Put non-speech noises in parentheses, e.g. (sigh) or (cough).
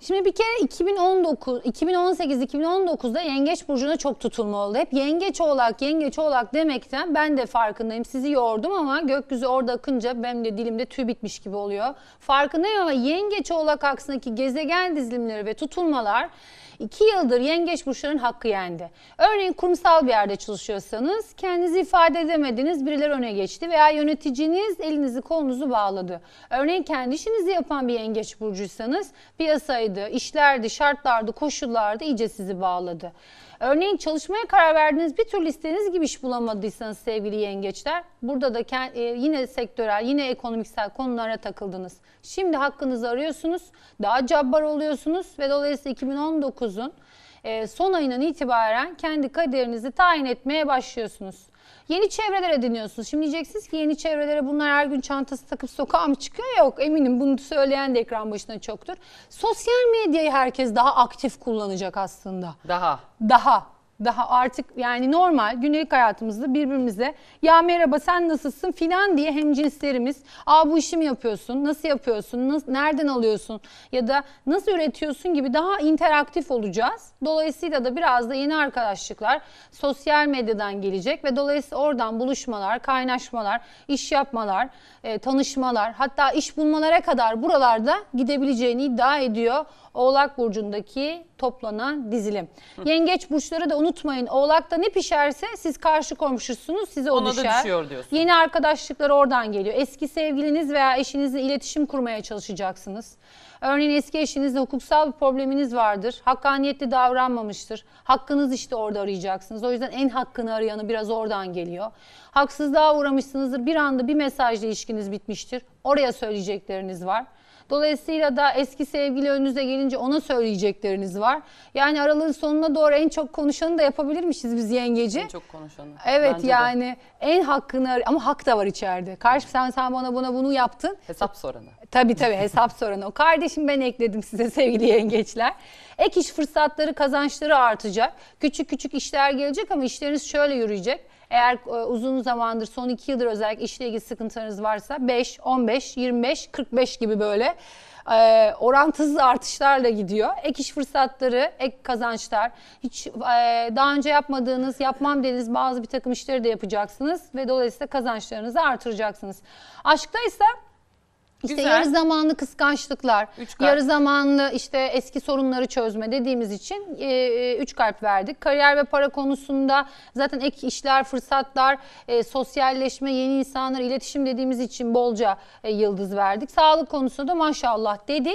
Şimdi bir kere 2019, 2018, 2019'da Yengeç Burcu'na çok tutulma oldu. Hep Yengeç Oğlak, Yengeç Oğlak demekten ben de farkındayım. Sizi yordum ama gökyüzü orada akınca benim de dilimde tüy bitmiş gibi oluyor. Farkındayım ama Yengeç Oğlak aksındaki gezegen dizilimleri ve tutulmalar 2 yıldır yengeç burçlarının hakkı yendi. Örneğin kurumsal bir yerde çalışıyorsanız kendinizi ifade edemediniz, birileri öne geçti veya yöneticiniz elinizi kolunuzu bağladı. Örneğin kendi işinizi yapan bir yengeç burcuysanız piyasaydı, işlerdi, şartlardı, koşullardı iyice sizi bağladı. Örneğin çalışmaya karar verdiğiniz bir türlü istediğiniz gibi iş bulamadıysanız sevgili yengeçler burada da e, yine sektörel yine ekonomiksel konulara takıldınız. Şimdi hakkınızı arıyorsunuz daha cabbar oluyorsunuz ve dolayısıyla 2019 2019'un e, son ayından itibaren kendi kaderinizi tayin etmeye başlıyorsunuz. Yeni çevreler ediniyorsunuz. Şimdi diyeceksiniz ki yeni çevrelere bunlar her gün çantası takıp sokağa mı çıkıyor? Yok eminim bunu söyleyen de ekran başına çoktur. Sosyal medyayı herkes daha aktif kullanacak aslında. Daha. Daha daha artık yani normal günlük hayatımızda birbirimize ya merhaba sen nasılsın filan diye hemcinslerimiz aa bu işi mi yapıyorsun nasıl yapıyorsun nasıl, nereden alıyorsun ya da nasıl üretiyorsun gibi daha interaktif olacağız. Dolayısıyla da biraz da yeni arkadaşlıklar sosyal medyadan gelecek ve dolayısıyla oradan buluşmalar, kaynaşmalar, iş yapmalar, e, tanışmalar hatta iş bulmalara kadar buralarda gidebileceğini iddia ediyor Oğlak Burcu'ndaki toplanan dizilim. Yengeç burçları da onu unutmayın oğlakta ne pişerse siz karşı komşusunuz size o Ona düşer. da düşüyor diyorsun. Yeni arkadaşlıklar oradan geliyor. Eski sevgiliniz veya eşinizle iletişim kurmaya çalışacaksınız. Örneğin eski eşinizle hukuksal bir probleminiz vardır. Hakkaniyetli davranmamıştır. Hakkınız işte orada arayacaksınız. O yüzden en hakkını arayanı biraz oradan geliyor. Haksızlığa uğramışsınızdır. Bir anda bir mesajla ilişkiniz bitmiştir. Oraya söyleyecekleriniz var. Dolayısıyla da eski sevgili önünüze gelince ona söyleyecekleriniz var. Yani aralığın sonuna doğru en çok konuşanı da yapabilirmişiz biz yengeci. En çok konuşanı. Evet Bence yani de. en hakkını ama hak da var içeride. Karşı sen sen bana buna bunu yaptın. Hesap soranı. Tabii tabii hesap sorunu. O kardeşim ben ekledim size (laughs) sevgili yengeçler. Ek iş fırsatları, kazançları artacak. Küçük küçük işler gelecek ama işleriniz şöyle yürüyecek. Eğer e, uzun zamandır son iki yıldır özellikle işle ilgili sıkıntılarınız varsa 5, 15, 25, 45 gibi böyle e, orantısız artışlarla gidiyor. Ek iş fırsatları, ek kazançlar, hiç e, daha önce yapmadığınız, yapmam dediğiniz bazı bir takım işleri de yapacaksınız ve dolayısıyla kazançlarınızı artıracaksınız. Aşkta ise işte Güzel. yarı zamanlı kıskançlıklar, yarı zamanlı işte eski sorunları çözme dediğimiz için e, e, üç kalp verdik. Kariyer ve para konusunda zaten ek işler, fırsatlar, e, sosyalleşme, yeni insanlar, iletişim dediğimiz için bolca e, yıldız verdik. Sağlık konusunda maşallah dedik.